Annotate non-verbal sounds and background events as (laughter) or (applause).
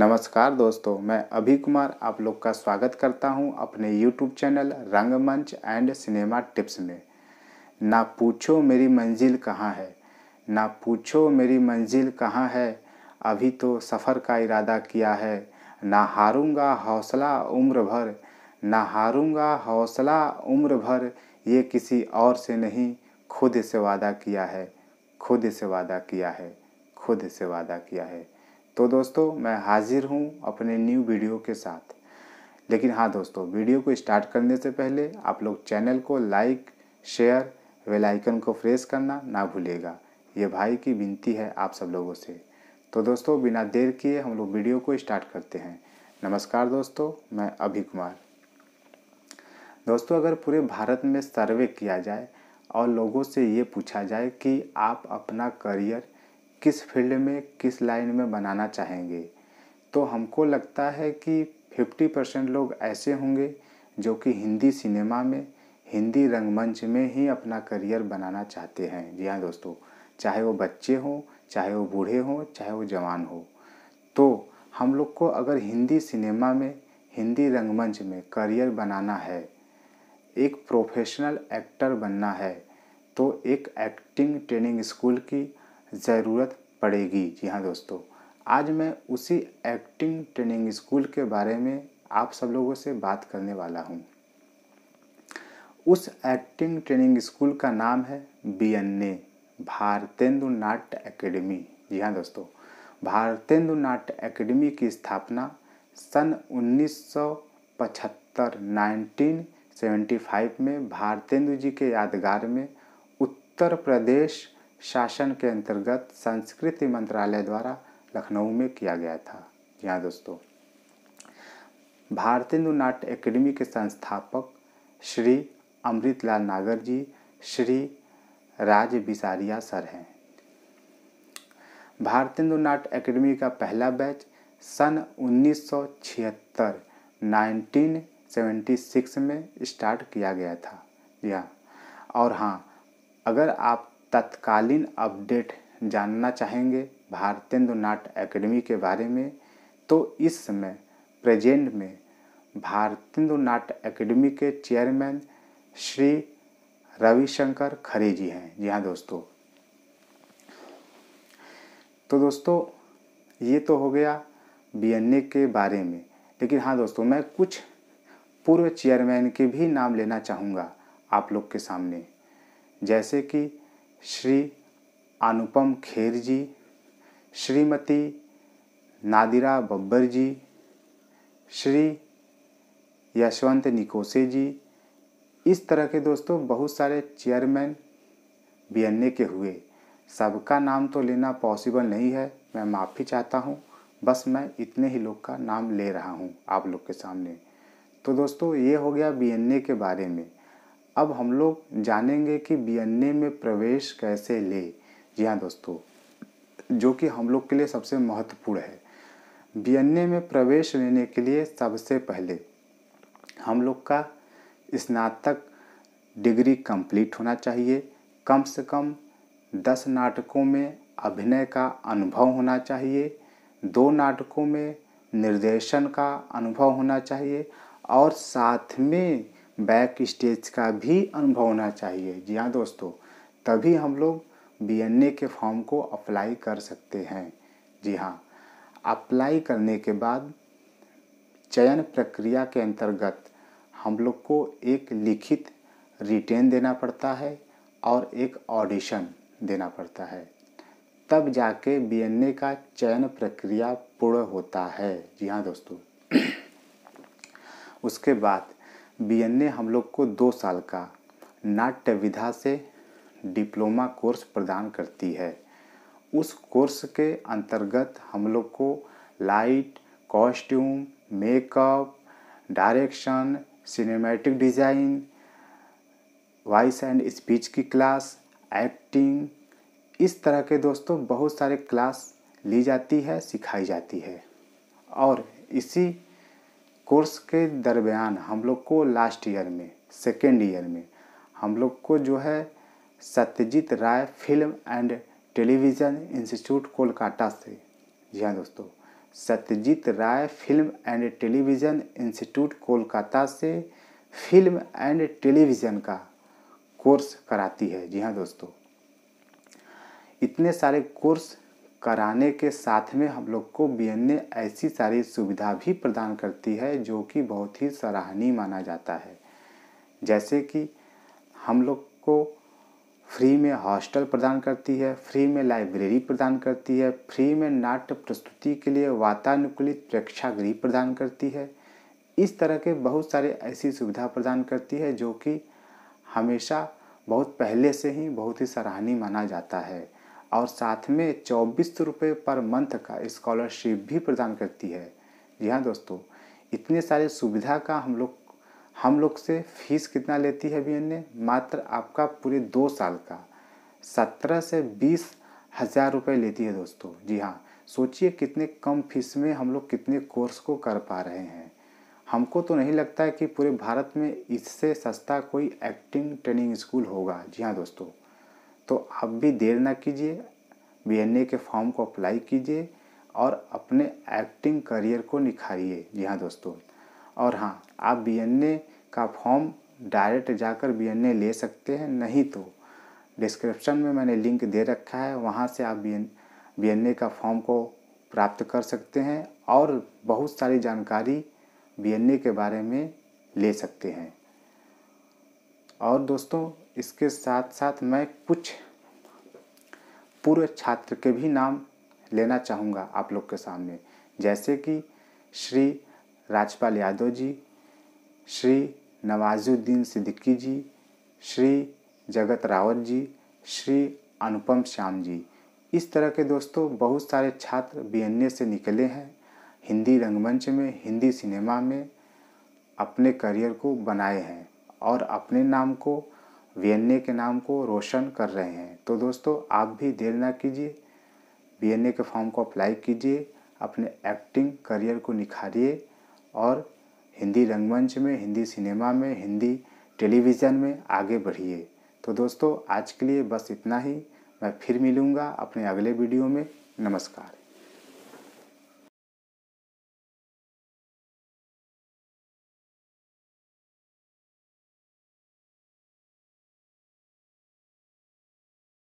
नमस्कार दोस्तों मैं अभी कुमार आप लोग का स्वागत करता हूं अपने YouTube channel Rangmanch and cinema tips में ना पूछो मेरी मंजिल कहाँ है ना पूछो मेरी मंजिल कहाँ है अभी तो सफ़र का इरादा किया है ना हारूंगा हौसला उम्र भर ना हारूंगा हौसला उम्र भर ये किसी और से नहीं खुद से वादा किया है खुद से वादा किया है खुद से वादा किया है तो दोस्तों मैं हाजिर हूँ अपने न्यू वीडियो के साथ लेकिन हाँ दोस्तों वीडियो को स्टार्ट करने से पहले आप लोग चैनल को लाइक शेयर वेल आइकन को प्रेस करना ना भूलिएगा ये भाई की विनती है आप सब लोगों से तो दोस्तों बिना देर किए हम लोग वीडियो को स्टार्ट करते हैं नमस्कार दोस्तों मैं अभि कुमार दोस्तों अगर पूरे भारत में सर्वे किया जाए और लोगों से ये पूछा जाए कि आप अपना करियर किस फील्ड में किस लाइन में बनाना चाहेंगे तो हमको लगता है कि 50 परसेंट लोग ऐसे होंगे जो कि हिंदी सिनेमा में हिंदी रंगमंच में ही अपना करियर बनाना चाहते हैं जी हाँ दोस्तों चाहे वो बच्चे हों चाहे वो बूढ़े हों चाहे वो जवान हो तो हम लोग को अगर हिंदी सिनेमा में हिंदी रंगमंच में करियर बनाना है एक प्रोफेशनल एक्टर बनना है तो एक एक्टिंग ट्रेनिंग स्कूल की ज़रूरत पड़ेगी जी हाँ दोस्तों आज मैं उसी एक्टिंग ट्रेनिंग स्कूल के बारे में आप सब लोगों से बात करने वाला हूँ उस एक्टिंग ट्रेनिंग स्कूल का नाम है बी एन ए भारतेंदु नाट्य अकेडमी जी हाँ दोस्तों भारतेंदु नाट्य अकेडमी की स्थापना सन 1975 1975 में भारतेंदु जी के यादगार में उत्तर प्रदेश शासन के अंतर्गत संस्कृति मंत्रालय द्वारा लखनऊ में किया गया था जी हाँ दोस्तों भारतीय नाट्य एकेडमी के संस्थापक श्री अमृतलाल नागर जी श्री राज बिसारिया सर हैं भारतीय नाट्य एकेडमी का पहला बैच सन 1976 1976 में स्टार्ट किया गया था या हाँ, और हाँ अगर आप तत्कालीन अपडेट जानना चाहेंगे भारतेंद्र नाट एकेडमी के बारे में तो इस समय प्रेजेंट में भारतेंद्र नाट एकेडमी के चेयरमैन श्री रविशंकर खरे जी हैं जी हाँ दोस्तों तो दोस्तों ये तो हो गया बी के बारे में लेकिन हाँ दोस्तों मैं कुछ पूर्व चेयरमैन के भी नाम लेना चाहूँगा आप लोग के सामने जैसे कि श्री अनुपम खेर जी श्रीमती नादिरा बब्बर जी श्री यशवंत निकोसे जी इस तरह के दोस्तों बहुत सारे चेयरमैन बी के हुए सबका नाम तो लेना पॉसिबल नहीं है मैं माफ़ी चाहता हूँ बस मैं इतने ही लोग का नाम ले रहा हूँ आप लोग के सामने तो दोस्तों ये हो गया बी के बारे में अब हम लोग जानेंगे कि बी में प्रवेश कैसे ले जी हाँ दोस्तों जो कि हम लोग के लिए सबसे महत्वपूर्ण है बी में प्रवेश लेने के लिए सबसे पहले हम लोग का स्नातक डिग्री कंप्लीट होना चाहिए कम से कम दस नाटकों में अभिनय का अनुभव होना चाहिए दो नाटकों में निर्देशन का अनुभव होना चाहिए और साथ में बैक स्टेज का भी अनुभव होना चाहिए जी हाँ दोस्तों तभी हम लोग बी के फॉर्म को अप्लाई कर सकते हैं जी हाँ अप्लाई करने के बाद चयन प्रक्रिया के अंतर्गत हम लोग को एक लिखित रिटेन देना पड़ता है और एक ऑडिशन देना पड़ता है तब जाके बी का चयन प्रक्रिया पूर्ण होता है जी हाँ दोस्तों (clears throat) उसके बाद बी ने हम लोग को दो साल का नाट्य विधा से डिप्लोमा कोर्स प्रदान करती है उस कोर्स के अंतर्गत हम लोग को light costume makeup direction cinematic design voice and speech की क्लास एक्टिंग इस तरह के दोस्तों बहुत सारे क्लास ली जाती है सिखाई जाती है और इसी कोर्स के दरमियान हम लोग को लास्ट ईयर में सेकेंड ईयर में हम लोग को जो है Satyajit Ray film and television institute Kolkata से जी हाँ दोस्तों Satyajit Ray film and television institute Kolkata से फिल्म एंड टेलीविज़न का कोर्स कराती है जी हाँ दोस्तों इतने सारे कोर्स कराने के साथ में हम लोग को बी ऐसी सारी सुविधा भी प्रदान करती है जो कि बहुत ही सराहनीय माना जाता है जैसे कि हम लोग को फ्री में हॉस्टल प्रदान करती है फ्री में लाइब्रेरी प्रदान करती है फ्री में नाट्य प्रस्तुति के लिए वातानुकूलित प्रेक्षागृह प्रदान करती है इस तरह के बहुत सारे ऐसी सुविधा प्रदान करती है जो कि हमेशा बहुत पहले से ही बहुत ही सराहनीय माना जाता है और साथ में चौबीस सौ रुपये पर मंथ का स्कॉलरशिप भी प्रदान करती है जी हाँ दोस्तों इतने सारे सुविधा का हम लोग हम लोग से फीस कितना लेती है बी मात्र आपका पूरे दो साल का सत्रह से बीस हज़ार रुपये लेती है दोस्तों जी हाँ सोचिए कितने कम फीस में हम लोग कितने कोर्स को कर पा रहे हैं हमको तो नहीं लगता है कि पूरे भारत में इससे सस्ता कोई एक्टिंग ट्रेनिंग स्कूल होगा जी हाँ दोस्तों तो आप भी देर ना कीजिए बी के फॉर्म को अप्लाई कीजिए और अपने एक्टिंग करियर को निखारिए जी हाँ दोस्तों और हाँ आप बी का फॉर्म डायरेक्ट जाकर बी ले सकते हैं नहीं तो डिस्क्रिप्शन में मैंने लिंक दे रखा है वहाँ से आप बी बी का फॉर्म को प्राप्त कर सकते हैं और बहुत सारी जानकारी बी के बारे में ले सकते हैं और दोस्तों इसके साथ साथ मैं कुछ पूर्व छात्र के भी नाम लेना चाहूँगा आप लोग के सामने जैसे कि श्री राजपाल यादव जी श्री नवाजुद्दीन सिद्दीकी जी श्री जगत रावत जी श्री अनुपम श्याम जी इस तरह के दोस्तों बहुत सारे छात्र बी से निकले हैं हिंदी रंगमंच में हिंदी सिनेमा में अपने करियर को बनाए हैं और अपने नाम को वी के नाम को रोशन कर रहे हैं तो दोस्तों आप भी देर ना कीजिए वी के फॉर्म को अप्लाई कीजिए अपने एक्टिंग करियर को निखारिए और हिंदी रंगमंच में हिंदी सिनेमा में हिंदी टेलीविज़न में आगे बढ़िए तो दोस्तों आज के लिए बस इतना ही मैं फिर मिलूँगा अपने अगले वीडियो में नमस्कार